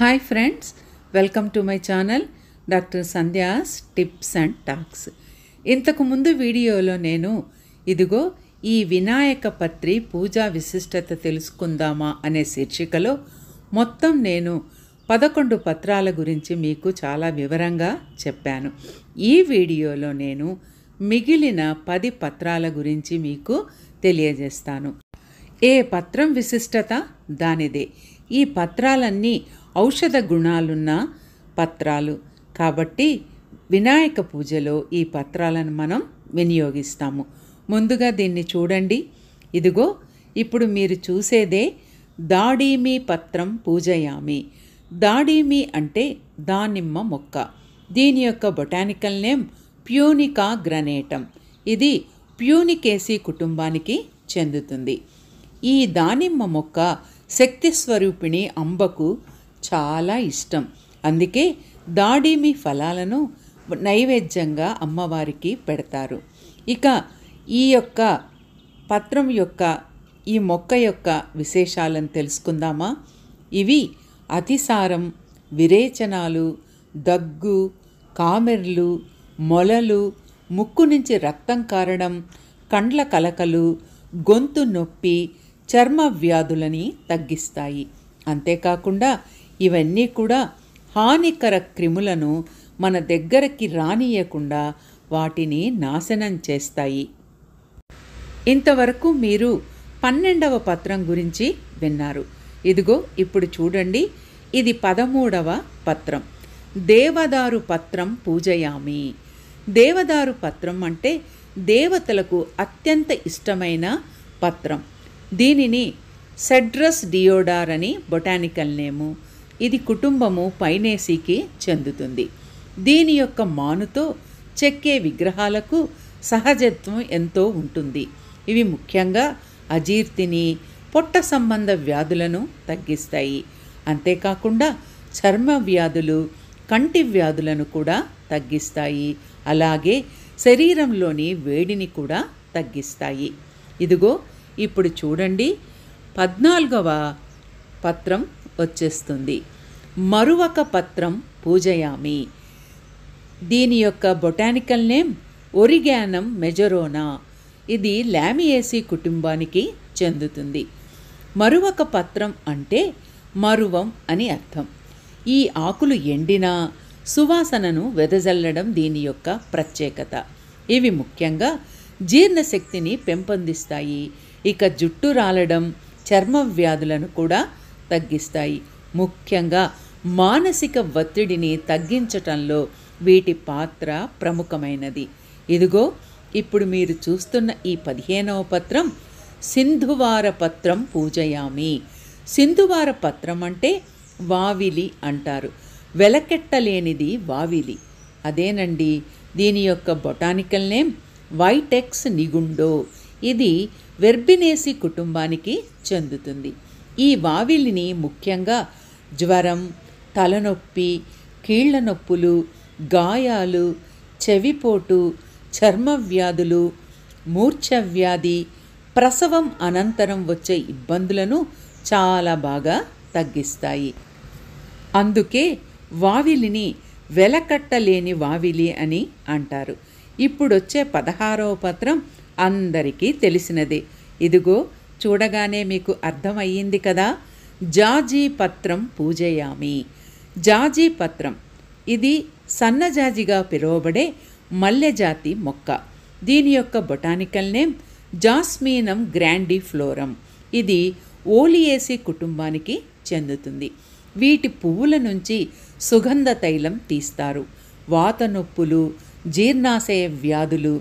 hi friends welcome to my channel doctor Sandhya's tips and talks ఇంతకుముందు వీడియోలో నేను ఇదిగో ఈ వినాయక పత్రి పూజా విశిష్టత తెలుసుకుందామా అనే శీర్షికలో మొత్తం నేను పదకొండు పత్రాల గురించి మీకు చాలా వివరంగా చెప్పాను ఈ వీడియోలో నేను మిగిలిన పది పత్రాల గురించి మీకు తెలియజేస్తాను ఏ పత్రం విశిష్టత దానిదే ఈ పత్రాలన్నీ ఔషధ గుణాలున్న పత్రాలు కాబట్టి వినాయక పూజలో ఈ పత్రాలను మనం వినియోగిస్తాము ముందుగా దీన్ని చూడండి ఇదిగో ఇప్పుడు మీరు చూసేదే దాడీమి పత్రం పూజయామి దాడీమి అంటే దానిమ్మ మొక్క దీని యొక్క బొటానికల్ నేమ్ ప్యూనికా గ్రనేటం ఇది ప్యూనికేసి కుటుంబానికి చెందుతుంది ఈ దానిమ్మ మొక్క శక్తి స్వరూపిణి అంబకు చాలా ఇష్టం అందుకే దాడిమి ఫలాలను నైవేద్యంగా అమ్మవారికి పెడతారు ఇక ఈ యొక్క పత్రం యొక్క ఈ మొక్క యొక్క విశేషాలను తెలుసుకుందామా ఇవి అతిసారం విరేచనాలు దగ్గు కామెర్లు మొలలు ముక్కు నుంచి రక్తం కారడం కండ్ల కలకలు గొంతు నొప్పి చర్మ వ్యాధులని తగ్గిస్తాయి అంతేకాకుండా ఇవన్నీ కూడా హానికర క్రిములను మన దగ్గరకి రానియకుండా వాటిని నాశనం చేస్తాయి ఇంతవరకు మీరు పన్నెండవ పత్రం గురించి విన్నారు ఇదిగో ఇప్పుడు చూడండి ఇది పదమూడవ పత్రం దేవదారు పత్రం పూజయామి దేవదారు పత్రం అంటే దేవతలకు అత్యంత ఇష్టమైన పత్రం దీనిని సెడ్రస్ డియోడార్ అని బొటానికల్ నేము ఇది కుటుంబము పైనేసీకి చెందుతుంది దీని యొక్క మానుతో చెక్కే విగ్రహాలకు సహజత్వం ఎంతో ఉంటుంది ఇవి ముఖ్యంగా అజీర్తిని పొట్ట సంబంధ వ్యాధులను తగ్గిస్తాయి అంతేకాకుండా చర్మ వ్యాధులు కంటి వ్యాధులను కూడా తగ్గిస్తాయి అలాగే శరీరంలోని వేడిని కూడా తగ్గిస్తాయి ఇదిగో ఇప్పుడు చూడండి పద్నాలుగవ పత్రం వచ్చేస్తుంది మరువక పత్రం పూజయామి దీని యొక్క బొటానికల్ నేమ్ ఒరిగానం మెజరోనా ఇది లామియేసి కుటుంబానికి చెందుతుంది మరువక పత్రం అంటే మరువం అని అర్థం ఈ ఆకులు ఎండినా సువాసనను వెదజల్లడం దీని యొక్క ప్రత్యేకత ఇవి ముఖ్యంగా జీర్ణశక్తిని పెంపొందిస్తాయి ఇక జుట్టు రాలడం చర్మ వ్యాధులను కూడా తగ్గిస్తాయి ముఖ్యంగా మానసిక ఒత్తిడిని తగ్గించటంలో వీటి పాత్ర ప్రముఖమైనది ఇదిగో ఇప్పుడు మీరు చూస్తున్న ఈ పదిహేనవ పత్రం సింధువార పత్రం పూజయామి సింధువార పత్రం అంటే వావిలి అంటారు వెలకెట్టలేనిది వావిలి అదేనండి దీని యొక్క బొటానికల్ నేమ్ వైటెక్స్ నిగుండో ఇది వెర్బినేసి కుటుంబానికి చెందుతుంది ఈ వావిలిని ముఖ్యంగా జ్వరం తలనొప్పి కీళ్ల నొప్పులు గాయాలు చెవిపోటు చర్మ వ్యాధులు మూర్ఛవ్యాధి ప్రసవం అనంతరం వచ్చే ఇబ్బందులను చాలా బాగా తగ్గిస్తాయి అందుకే వావిలిని వెలకట్టలేని వావిలి అని అంటారు ఇప్పుడొచ్చే పదహారవ పత్రం అందరికీ తెలిసినదే ఇదిగో చూడగానే మీకు అర్థమయ్యింది కదా జాజీ పత్రం పూజయామి జాజీ పత్రం ఇది సన్నజాజిగా పిలువబడే మల్లెజాతి మొక్క దీని యొక్క బొటానికల్ నేమ్ జాస్మీనం ఫ్లోరం ఇది ఓలియేసి కుటుంబానికి చెందుతుంది వీటి పువ్వుల నుంచి సుగంధ తైలం తీస్తారు వాత నొప్పులు జీర్ణాశయ వ్యాధులు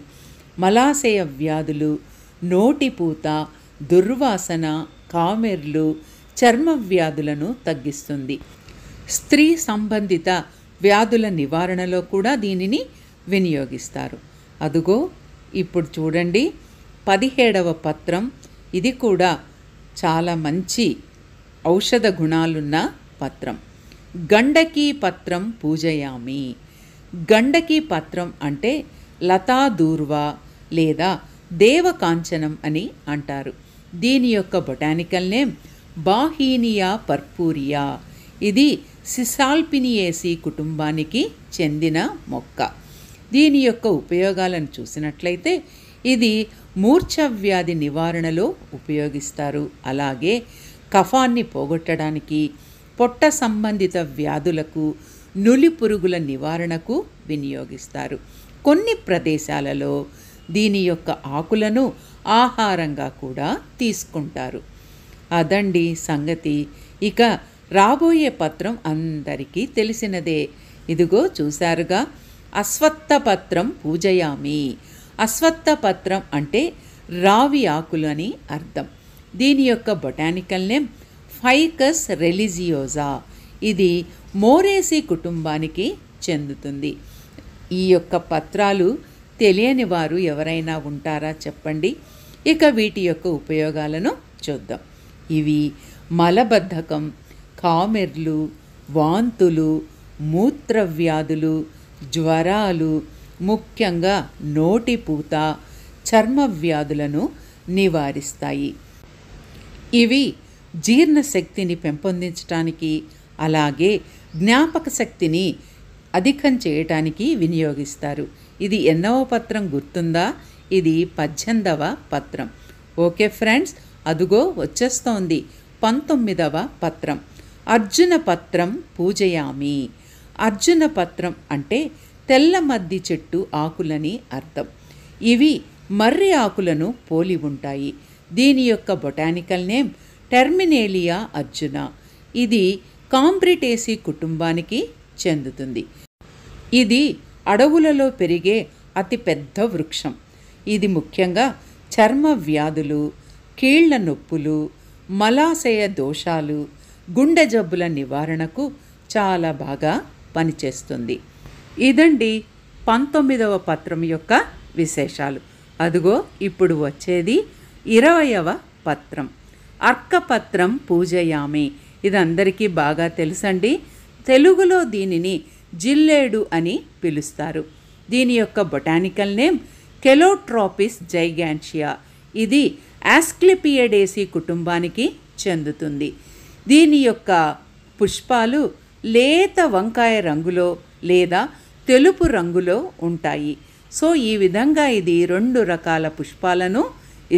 మలాశయ వ్యాధులు నోటిపూత దుర్వాసన కామెర్లు చర్మ వ్యాధులను తగ్గిస్తుంది స్త్రీ సంబంధిత వ్యాధుల నివారణలో కూడా దీనిని వినియోగిస్తారు అదుగో ఇప్పుడు చూడండి పదిహేడవ పత్రం ఇది కూడా చాలా మంచి ఔషధ గుణాలున్న పత్రం గండకీ పత్రం పూజయామి గండకీ పత్రం అంటే లతా దూర్వ లేదా దేవకాంచనం అని అంటారు దీని యొక్క బొటానికల్ నేమ్ బాహీనియా పర్పూరియా ఇది సిసాల్పినియేసి కుటుంబానికి చెందిన మొక్క దీని యొక్క ఉపయోగాలను చూసినట్లయితే ఇది మూర్ఛవ్యాధి నివారణలో ఉపయోగిస్తారు అలాగే కఫాన్ని పోగొట్టడానికి పొట్ట సంబంధిత వ్యాధులకు నులి పురుగుల నివారణకు వినియోగిస్తారు కొన్ని ప్రదేశాలలో దీని యొక్క ఆకులను ఆహారంగా కూడా తీసుకుంటారు అదండి సంగతి ఇక రాబోయే పత్రం అందరికీ తెలిసినదే ఇదిగో చూశారుగా అశ్వత్థ పత్రం పూజయామి అశ్వత్థ పత్రం అంటే రావి ఆకులు అని అర్థం దీని యొక్క బొటానికల్ నేమ్ ఫైకస్ రెలిజియోజా ఇది మోరేసి కుటుంబానికి చెందుతుంది ఈ యొక్క పత్రాలు తెలియని వారు ఎవరైనా ఉంటారా చెప్పండి ఇక వీటి యొక్క ఉపయోగాలను చూద్దాం ఇవి మలబద్ధకం కామెర్లు వాంతులు మూత్రవ్యాధులు జ్వరాలు ముఖ్యంగా నోటిపూత చర్మ వ్యాధులను నివారిస్తాయి ఇవి జీర్ణశక్తిని పెంపొందించడానికి అలాగే జ్ఞాపక శక్తిని అధికం చేయటానికి వినియోగిస్తారు ఇది ఎన్నవ పత్రం గుర్తుందా ఇది పద్దెనిమిదవ పత్రం ఓకే ఫ్రెండ్స్ అదుగో వచ్చేస్తోంది పంతొమ్మిదవ పత్రం అర్జున పత్రం పూజయామి అర్జున పత్రం అంటే తెల్ల మద్ది చెట్టు ఆకులని అర్థం ఇవి మర్రి ఆకులను పోలి ఉంటాయి దీని యొక్క బొటానికల్ నేమ్ టెర్మినేలియా అర్జున ఇది కాంబ్రిటేసి కుటుంబానికి చెందుతుంది ఇది అడవులలో పెరిగే అతి పెద్ద వృక్షం ఇది ముఖ్యంగా చర్మ వ్యాధులు కీళ్ల నొప్పులు మలాశయ దోషాలు గుండె జబ్బుల నివారణకు చాలా బాగా పనిచేస్తుంది ఇదండి పంతొమ్మిదవ పత్రం యొక్క విశేషాలు అదుగో ఇప్పుడు వచ్చేది ఇరవయవ పత్రం అర్కపత్రం పూజయామి ఇది అందరికీ బాగా తెలుసండి తెలుగులో దీనిని జిల్లేడు అని పిలుస్తారు దీని యొక్క బొటానికల్ నేమ్ కెలోట్రాపిస్ జైగాన్షియా ఇది యాస్క్లిపియడేసి కుటుంబానికి చెందుతుంది దీని యొక్క పుష్పాలు లేత వంకాయ రంగులో లేదా తెలుపు రంగులో ఉంటాయి సో ఈ విధంగా ఇది రెండు రకాల పుష్పాలను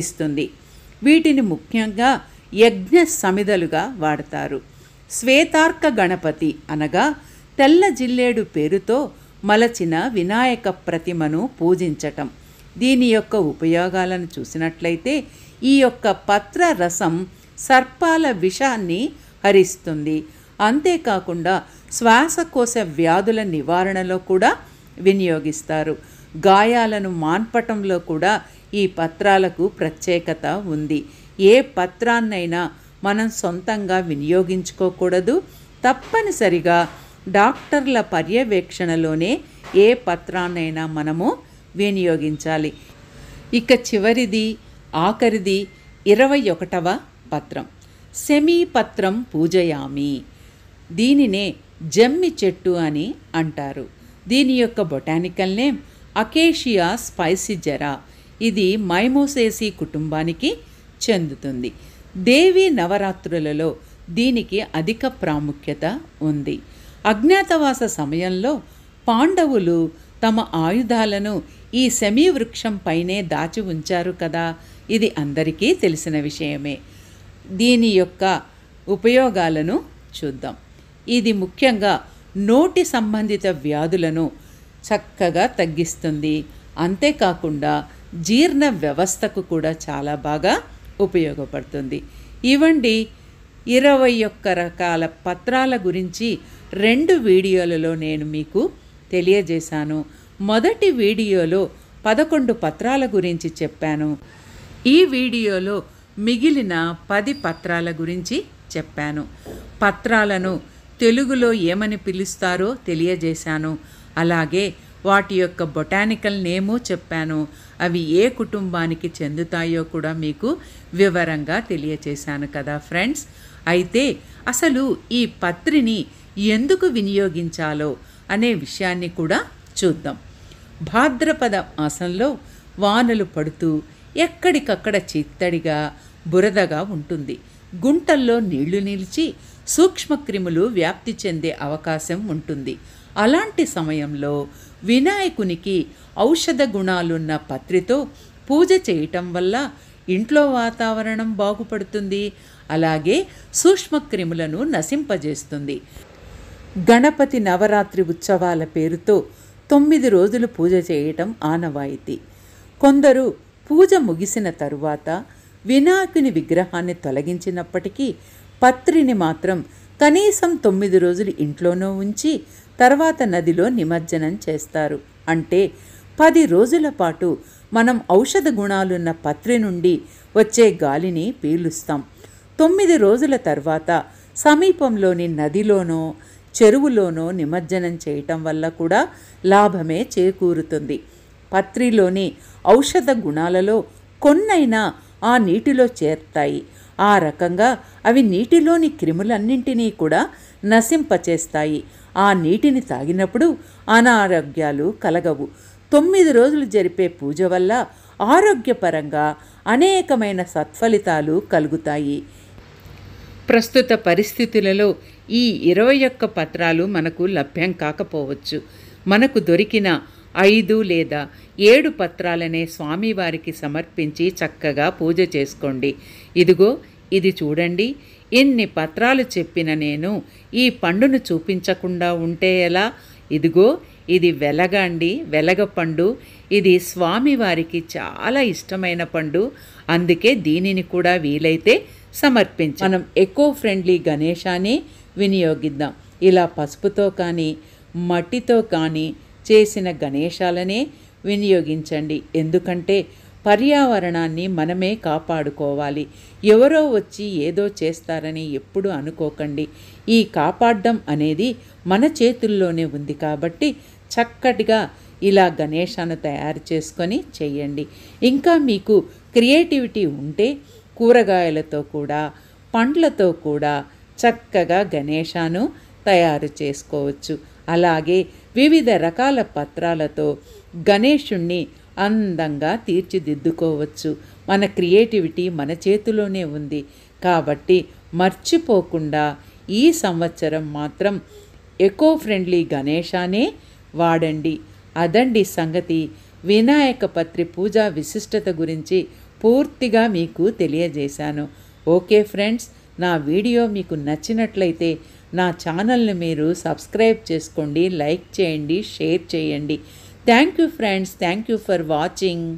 ఇస్తుంది వీటిని ముఖ్యంగా యజ్ఞ సమిదలుగా వాడతారు శ్వేతార్క గణపతి అనగా తెల్ల జిల్లేడు పేరుతో మలచిన వినాయక ప్రతిమను పూజించటం దీని యొక్క ఉపయోగాలను చూసినట్లయితే ఈ యొక్క పత్ర రసం సర్పాల విషాన్ని హరిస్తుంది అంతేకాకుండా శ్వాసకోశ వ్యాధుల నివారణలో కూడా వినియోగిస్తారు గాయాలను మాన్పటంలో కూడా ఈ పత్రాలకు ప్రత్యేకత ఉంది ఏ పత్రాన్నైనా మనం సొంతంగా వినియోగించుకోకూడదు తప్పనిసరిగా డాక్టర్ల పర్యవేక్షణలోనే ఏ పత్రాన్నైనా మనము వినియోగించాలి ఇక చివరిది ఆఖరిది ఇరవై ఒకటవ పత్రం సెమీపత్రం పూజయామి దీనినే జమ్మి చెట్టు అని అంటారు దీని యొక్క బొటానికల్ నేమ్ అకేషియా స్పైసిజెరా ఇది మైమోసేసి కుటుంబానికి చెందుతుంది దేవి నవరాత్రులలో దీనికి అధిక ప్రాముఖ్యత ఉంది అజ్ఞాతవాస సమయంలో పాండవులు తమ ఆయుధాలను ఈ శమీ వృక్షం పైనే దాచి ఉంచారు కదా ఇది అందరికీ తెలిసిన విషయమే దీని యొక్క ఉపయోగాలను చూద్దాం ఇది ముఖ్యంగా నోటి సంబంధిత వ్యాధులను చక్కగా తగ్గిస్తుంది అంతేకాకుండా జీర్ణ వ్యవస్థకు కూడా చాలా బాగా ఉపయోగపడుతుంది ఇవ్వండి ఇరవై ఒక్క రకాల పత్రాల గురించి రెండు వీడియోలలో నేను మీకు తెలియజేశాను మొదటి వీడియోలో పదకొండు పత్రాల గురించి చెప్పాను ఈ వీడియోలో మిగిలిన పది పత్రాల గురించి చెప్పాను పత్రాలను తెలుగులో ఏమని పిలుస్తారో తెలియజేశాను అలాగే వాటి యొక్క బొటానికల్ నేమో చెప్పాను అవి ఏ కుటుంబానికి చెందుతాయో కూడా మీకు వివరంగా తెలియచేశాను కదా ఫ్రెండ్స్ అయితే అసలు ఈ పత్రిని ఎందుకు వినియోగించాలో అనే విషయాన్ని కూడా చూద్దాం భాద్రపద మాసంలో వానలు పడుతూ ఎక్కడికక్కడ చిత్తడిగా బురదగా ఉంటుంది గుంటల్లో నీళ్లు నిలిచి సూక్ష్మక్రిములు వ్యాప్తి చెందే అవకాశం ఉంటుంది అలాంటి సమయంలో వినాయకునికి ఔషధ గుణాలున్న పత్రితో పూజ చేయటం వల్ల ఇంట్లో వాతావరణం బాగుపడుతుంది అలాగే సూక్ష్మక్రిములను నశింపజేస్తుంది గణపతి నవరాత్రి ఉత్సవాల పేరుతో తొమ్మిది రోజులు పూజ చేయటం ఆనవాయితీ కొందరు పూజ ముగిసిన తరువాత వినాయకుని విగ్రహాన్ని తొలగించినప్పటికీ పత్రిని మాత్రం కనీసం తొమ్మిది రోజులు ఇంట్లోనూ ఉంచి తర్వాత నదిలో నిమజ్జనం చేస్తారు అంటే పది రోజుల పాటు మనం ఔషధ గుణాలున్న పత్రి నుండి వచ్చే గాలిని పీలుస్తాం తొమ్మిది రోజుల తర్వాత సమీపంలోని నదిలోనో చెరువులోనో నిమజ్జనం చేయటం వల్ల కూడా లాభమే చేకూరుతుంది పత్రిలోని ఔషధ గుణాలలో కొన్నైనా ఆ నీటిలో చేర్తాయి ఆ రకంగా అవి నీటిలోని క్రిములన్నింటినీ కూడా నశింపచేస్తాయి ఆ నీటిని తాగినప్పుడు అనారోగ్యాలు కలగవు తొమ్మిది రోజులు జరిపే పూజ వల్ల ఆరోగ్యపరంగా అనేకమైన సత్ఫలితాలు కలుగుతాయి ప్రస్తుత పరిస్థితులలో ఈ ఇరవై ఒక్క పత్రాలు మనకు లభ్యం కాకపోవచ్చు మనకు దొరికిన ఐదు లేదా ఏడు పత్రాలనే స్వామివారికి సమర్పించి చక్కగా పూజ చేసుకోండి ఇదిగో ఇది చూడండి ఇన్ని పత్రాలు చెప్పిన నేను ఈ పండును చూపించకుండా ఉంటే ఎలా ఇదిగో ఇది వెలగండి వెలగ పండు ఇది స్వామివారికి చాలా ఇష్టమైన పండు అందుకే దీనిని కూడా వీలైతే సమర్పించి మనం ఎకో ఫ్రెండ్లీ గణేశాన్ని వినియోగిద్దాం ఇలా పసుపుతో కానీ మట్టితో కానీ చేసిన గణేశాలనే వినియోగించండి ఎందుకంటే పర్యావరణాన్ని మనమే కాపాడుకోవాలి ఎవరో వచ్చి ఏదో చేస్తారని ఎప్పుడు అనుకోకండి ఈ కాపాడడం అనేది మన చేతుల్లోనే ఉంది కాబట్టి చక్కటిగా ఇలా గణేశాన్ని తయారు చేసుకొని చేయండి ఇంకా మీకు క్రియేటివిటీ ఉంటే కూరగాయలతో కూడా పండ్లతో కూడా చక్కగా గణేశాను తయారు చేసుకోవచ్చు అలాగే వివిధ రకాల పత్రాలతో గణేషుణ్ణి అందంగా తీర్చిదిద్దుకోవచ్చు మన క్రియేటివిటీ మన చేతిలోనే ఉంది కాబట్టి మర్చిపోకుండా ఈ సంవత్సరం మాత్రం ఎకో ఫ్రెండ్లీ గణేశానే వాడండి అదండి సంగతి వినాయక పత్రి పూజా విశిష్టత గురించి పూర్తిగా మీకు తెలియజేశాను ఓకే ఫ్రెండ్స్ నా వీడియో మీకు నచ్చినట్లయితే నా ఛానల్ని మీరు సబ్స్క్రైబ్ చేసుకోండి లైక్ చేయండి షేర్ చేయండి thank you friends thank you for watching